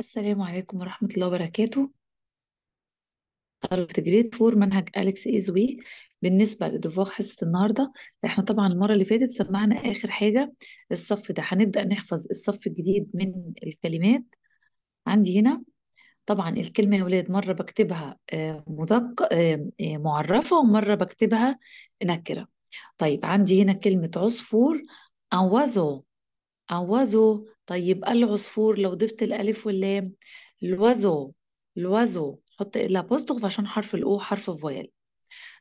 السلام عليكم ورحمة الله وبركاته طلبة جريد فور منهج أليكس إيزوي بالنسبة لدفاق حصة النهاردة احنا طبعا المرة اللي فاتت سمعنا آخر حاجة الصف ده هنبدأ نحفظ الصف الجديد من الكلمات عندي هنا طبعا الكلمة يا ولاد مرة بكتبها آه، مدق آه، آه، معرفة ومرة بكتبها نكرة طيب عندي هنا كلمة عصفور أوزو عوزو طيب العصفور لو ضفت الألف واللام لوزو لوزو حط الأبوستوف عشان حرف الأو حرف فويل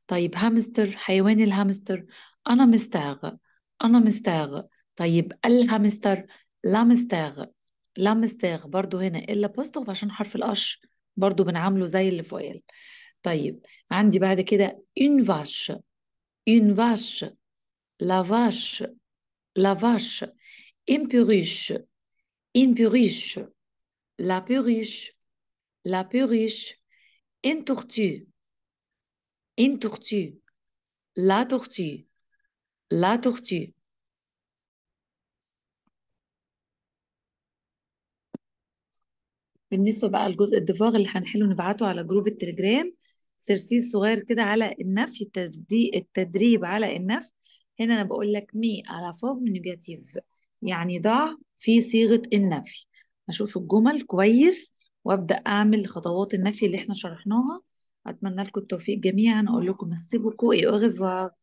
طيب هامستر حيوان الهامستر أنا مستاغ أنا مستاغ طيب الهامستر لا مستاغ لا مستاغ برضو هنا الأبوستوف عشان حرف الاش برضو بنعامله زي اللي فويل طيب عندي بعد كده اون فاش اون فاش لا فاش لا فاش Une perruche, une perruche, la perruche, la perruche, une tortue, une tortue, la tortue, la tortue. بالنسبة بقى لجزء الدفاغ اللي هنحله نبعته على جروب التليجرام سرسيل صغير كده على النفي التدريب على النفي هنا انا بقول لك مي على فورم نيجاتيف يعني ضع في صيغه النفي اشوف الجمل كويس وابدا اعمل خطوات النفي اللي احنا شرحناها اتمنى لكم التوفيق جميعا اقول لكم ميرسي بوكو et